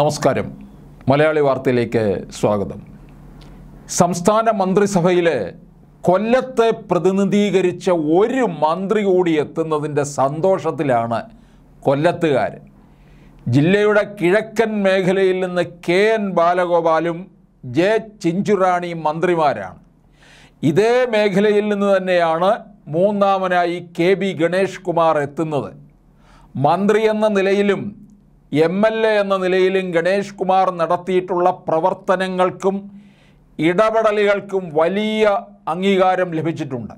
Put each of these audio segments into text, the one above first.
നമസ്കാരം മലയാളി വാർത്തയിലേക്ക് സ്വാഗതം സംസ്ഥാന മന്ത്രിസഭയിലെ കൊല്ലത്തെ പ്രതിനിധീകരിച്ച ഒരു മന്ത്രി കൂടി എത്തുന്നതിൻ്റെ സന്തോഷത്തിലാണ് കൊല്ലത്തുകാർ ജില്ലയുടെ കിഴക്കൻ മേഖലയിൽ നിന്ന് കെ എൻ ബാലഗോപാലും ജെ ചിഞ്ചുറാണിയും മന്ത്രിമാരാണ് ഇതേ മേഖലയിൽ നിന്ന് തന്നെയാണ് മൂന്നാമനായി കെ ബി ഗണേഷ് കുമാർ എത്തുന്നത് മന്ത്രി എന്ന നിലയിലും എം എൽ എ എന്ന നിലയിലും ഗണേഷ് കുമാർ നടത്തിയിട്ടുള്ള പ്രവർത്തനങ്ങൾക്കും ഇടപെടലുകൾക്കും വലിയ അംഗീകാരം ലഭിച്ചിട്ടുണ്ട്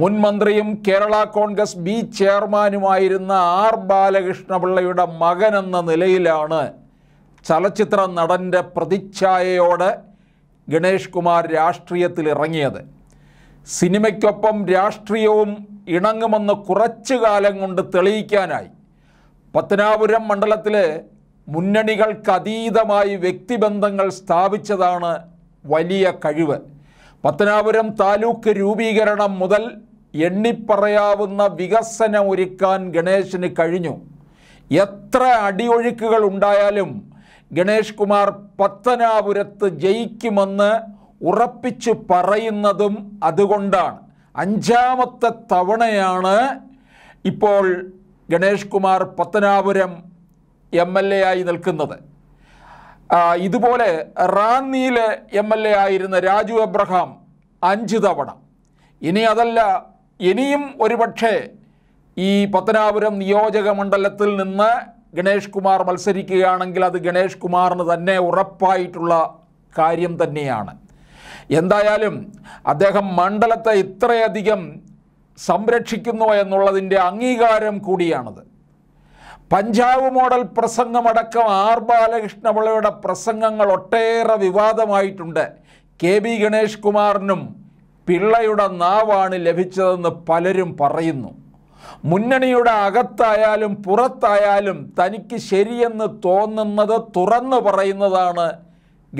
മുൻ മന്ത്രിയും കേരള കോൺഗ്രസ് ബി ചെയർമാനുമായിരുന്ന ആർ ബാലകൃഷ്ണപിള്ളയുടെ മകൻ എന്ന നിലയിലാണ് ചലച്ചിത്ര നടൻ്റെ പ്രതിച്ഛായയോടെ ഗണേഷ് കുമാർ രാഷ്ട്രീയത്തിൽ ഇറങ്ങിയത് സിനിമയ്ക്കൊപ്പം രാഷ്ട്രീയവും ഇണങ്ങുമെന്ന് കുറച്ചു കാലം കൊണ്ട് തെളിയിക്കാനായി പത്തനാപുരം മണ്ഡലത്തിലെ മുന്നണികൾക്കതീതമായി വ്യക്തിബന്ധങ്ങൾ സ്ഥാപിച്ചതാണ് വലിയ കഴിവ് പത്തനാപുരം താലൂക്ക് രൂപീകരണം മുതൽ എണ്ണിപ്പറയാവുന്ന വികസനം ഒരുക്കാൻ ഗണേശന് കഴിഞ്ഞു എത്ര അടിയൊഴുക്കുകൾ ഉണ്ടായാലും ഗണേഷ് കുമാർ പത്തനാപുരത്ത് ജയിക്കുമെന്ന് ഉറപ്പിച്ചു പറയുന്നതും അതുകൊണ്ടാണ് അഞ്ചാമത്തെ തവണയാണ് ഇപ്പോൾ Ganesh Kumar Pathanapuram M L A ആയി നിൽക്കുന്നത് ഇതുപോലെ റാന്നിയിലെ എം എൽ എ ആയിരുന്ന രാജു എബ്രഹാം അഞ്ച് തവണ ഇനി അതല്ല ഇനിയും ഒരുപക്ഷെ ഈ പത്തനാപുരം നിയോജക മണ്ഡലത്തിൽ നിന്ന് ഗണേഷ് കുമാർ മത്സരിക്കുകയാണെങ്കിൽ അത് ഗണേഷ് കുമാറിന് തന്നെ ഉറപ്പായിട്ടുള്ള കാര്യം തന്നെയാണ് എന്തായാലും അദ്ദേഹം മണ്ഡലത്തെ ഇത്രയധികം സംരക്ഷിക്കുന്നു എന്നുള്ളതിൻ്റെ അംഗീകാരം കൂടിയാണത് പഞ്ചാബ് മോഡൽ പ്രസംഗമടക്കം ആർ ബാലകൃഷ്ണപിള്ളയുടെ പ്രസംഗങ്ങൾ ഒട്ടേറെ വിവാദമായിട്ടുണ്ട് കെ ബി ഗണേഷ് കുമാറിനും പിള്ളയുടെ നാവാണ് ലഭിച്ചതെന്ന് പലരും പറയുന്നു മുന്നണിയുടെ അകത്തായാലും പുറത്തായാലും തനിക്ക് ശരിയെന്ന് തോന്നുന്നത് തുറന്നു പറയുന്നതാണ്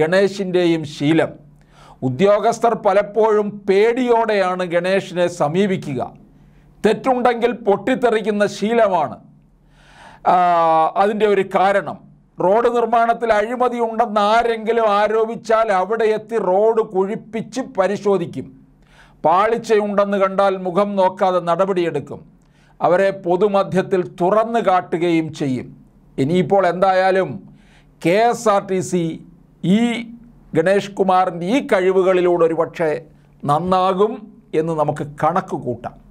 ഗണേശിൻ്റെയും ശീലം ഉദ്യോഗസ്ഥർ പലപ്പോഴും പേടിയോടെയാണ് ഗണേഷിനെ സമീപിക്കുക തെറ്റുണ്ടെങ്കിൽ പൊട്ടിത്തെറിക്കുന്ന ശീലമാണ് അതിൻ്റെ ഒരു കാരണം റോഡ് നിർമ്മാണത്തിൽ അഴിമതി ഉണ്ടെന്ന് ആരെങ്കിലും ആരോപിച്ചാൽ അവിടെ എത്തി റോഡ് കുഴിപ്പിച്ച് പരിശോധിക്കും പാളിച്ചയുണ്ടെന്ന് കണ്ടാൽ മുഖം നോക്കാതെ നടപടിയെടുക്കും അവരെ പൊതുമധ്യത്തിൽ തുറന്നു കാട്ടുകയും ചെയ്യും ഇനിയിപ്പോൾ എന്തായാലും K S R T C ഈ ഗണേഷ് കുമാറിൻ്റെ ഈ കഴിവുകളിലൂടെ ഒരുപക്ഷെ നന്നാകും എന്ന് നമുക്ക് കണക്ക് കൂട്ടാം